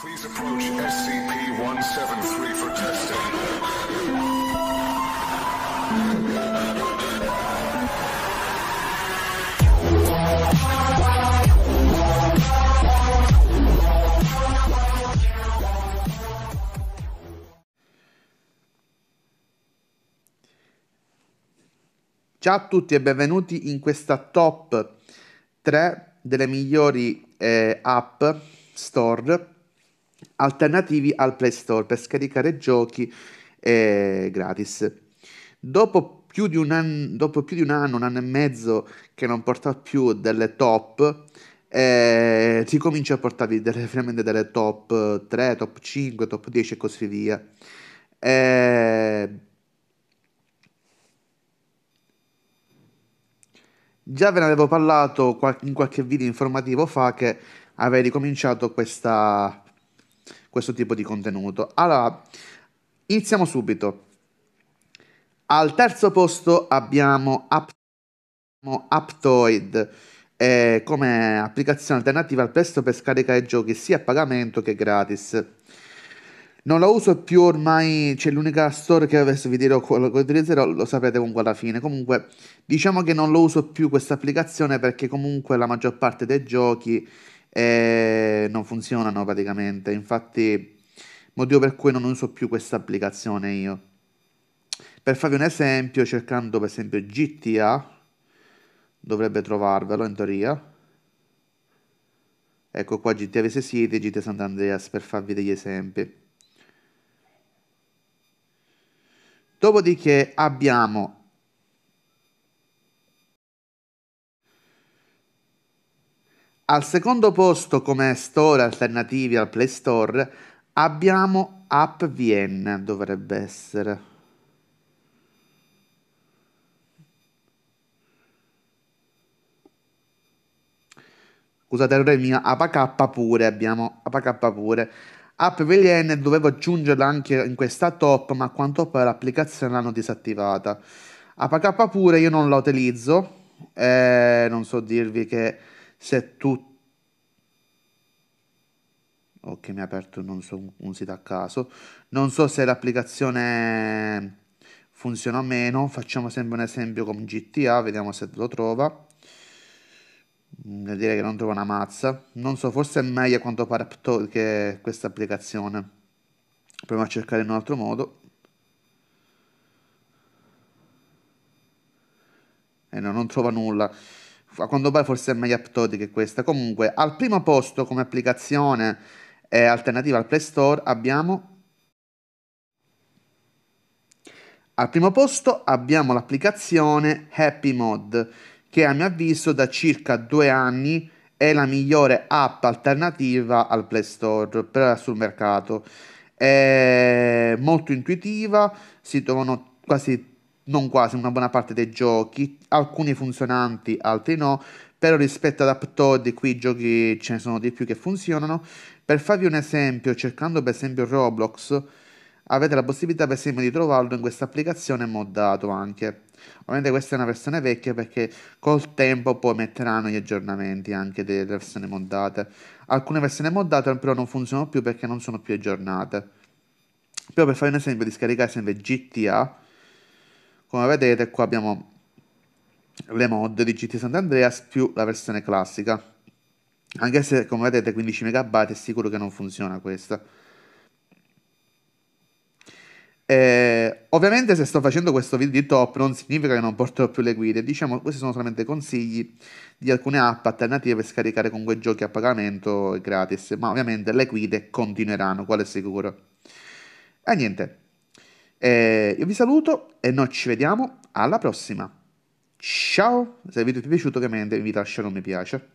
Please approach SCP-173 for testing. Ciao a tutti e benvenuti in questa top 3 delle migliori eh, app store alternativi al Play Store per scaricare giochi eh, gratis. Dopo più, anno, dopo più, di un anno, un anno, e mezzo che non porta più delle top, eh, si comincia a portarvi delle, veramente delle top 3, top 5, top 10 e così via. Eh, Già ve ne avevo parlato in qualche video informativo fa che avevi cominciato questa, questo tipo di contenuto. Allora, iniziamo subito. Al terzo posto abbiamo App- Aptoid eh, come applicazione alternativa al presto per scaricare giochi sia a pagamento che gratis. Non la uso più ormai, c'è l'unica store che adesso vi dirò quello che utilizzerò, lo sapete comunque alla fine. Comunque diciamo che non lo uso più questa applicazione perché comunque la maggior parte dei giochi e non funzionano praticamente. Infatti, motivo per cui non uso più questa applicazione io. Per farvi un esempio, cercando per esempio GTA, dovrebbe trovarvelo in teoria. Ecco qua GTA Vese City GTA Sant'Andreas per farvi degli esempi. Dopodiché abbiamo Al secondo posto come store alternativi al Play Store abbiamo App AppVN, dovrebbe essere. Scusate l'errore mio, APK pure abbiamo, APK pure. App AppVN dovevo aggiungerla anche in questa top, ma quanto poi l'applicazione l'hanno disattivata. APK pure io non la utilizzo, eh, non so dirvi che se tutto o che mi ha aperto non so, un sito a caso. Non so se l'applicazione funziona o meno. Facciamo sempre un esempio con GTA, vediamo se lo trova. Direi che non trova una mazza. Non so, forse è meglio a quanto pare che questa applicazione. Proviamo a cercare in un altro modo. E eh no, non trova nulla. A quanto pare forse è meglio Aptodi che questa. Comunque, al primo posto come applicazione eh, alternativa al Play Store abbiamo... Al primo posto abbiamo l'applicazione Happy Mod, che a mio avviso da circa due anni è la migliore app alternativa al Play Store per, sul mercato. È molto intuitiva, si trovano quasi non quasi una buona parte dei giochi, alcuni funzionanti, altri no, però rispetto ad Aptod qui i giochi ce ne sono di più che funzionano per farvi un esempio, cercando per esempio Roblox, avete la possibilità per esempio di trovarlo in questa applicazione moddato anche. Ovviamente questa è una versione vecchia perché col tempo poi metteranno gli aggiornamenti anche delle versioni moddate. Alcune versioni moddate però non funzionano più perché non sono più aggiornate. Però per fare un esempio di scaricare sempre GTA, come vedete qua abbiamo le mod di GTA Sant'Andreas più la versione classica. Anche se come vedete 15 MB è sicuro che non funziona questa. E, ovviamente se sto facendo questo video di top non significa che non porterò più le guide, diciamo questi sono solamente consigli di alcune app alternative per scaricare con quei giochi a pagamento gratis, ma ovviamente le guide continueranno, quello è sicuro. E niente, e io vi saluto e noi ci vediamo alla prossima. Ciao, se il video ti è piaciuto ovviamente vi invito a lasciare un mi piace.